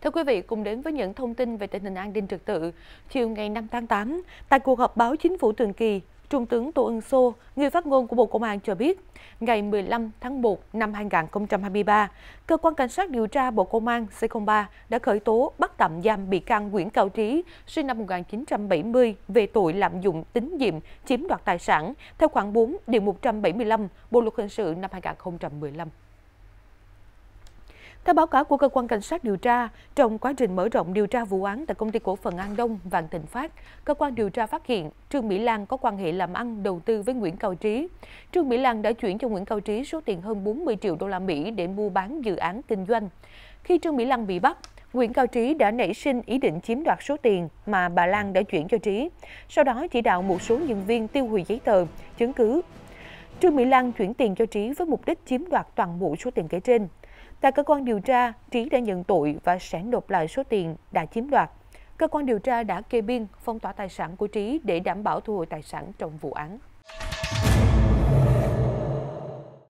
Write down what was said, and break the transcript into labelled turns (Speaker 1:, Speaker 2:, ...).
Speaker 1: Thưa quý vị, cùng đến với những thông tin về tình hình an ninh trật tự. Chiều ngày 5 tháng 8, tại cuộc họp báo chính phủ thường kỳ, Trung tướng Tô Ân Sô, người phát ngôn của Bộ Công an cho biết, ngày 15 tháng 1 năm 2023, Cơ quan Cảnh sát điều tra Bộ Công an C03 đã khởi tố bắt tạm giam bị can Nguyễn Cao Trí, sinh năm 1970, về tội lạm dụng tín nhiệm chiếm đoạt tài sản, theo khoảng 4 điều 175 Bộ Luật Hình sự năm 2015. Theo báo cáo của cơ quan cảnh sát điều tra, trong quá trình mở rộng điều tra vụ án tại công ty cổ phần An Đông, Vạn Thịnh Phát, cơ quan điều tra phát hiện Trương Mỹ Lan có quan hệ làm ăn đầu tư với Nguyễn Cao Trí. Trương Mỹ Lan đã chuyển cho Nguyễn Cao Trí số tiền hơn 40 triệu đô la Mỹ để mua bán dự án kinh doanh. Khi Trương Mỹ Lan bị bắt, Nguyễn Cao Trí đã nảy sinh ý định chiếm đoạt số tiền mà bà Lan đã chuyển cho Trí, sau đó chỉ đạo một số nhân viên tiêu hủy giấy tờ, chứng cứ Trương Mỹ Lan chuyển tiền cho Trí với mục đích chiếm đoạt toàn bộ số tiền kể trên. Tại cơ quan điều tra, Trí đã nhận tội và sẽ nộp lại số tiền đã chiếm đoạt. Cơ quan điều tra đã kê biên, phong tỏa tài sản của Trí để đảm bảo thu hồi tài sản trong vụ án.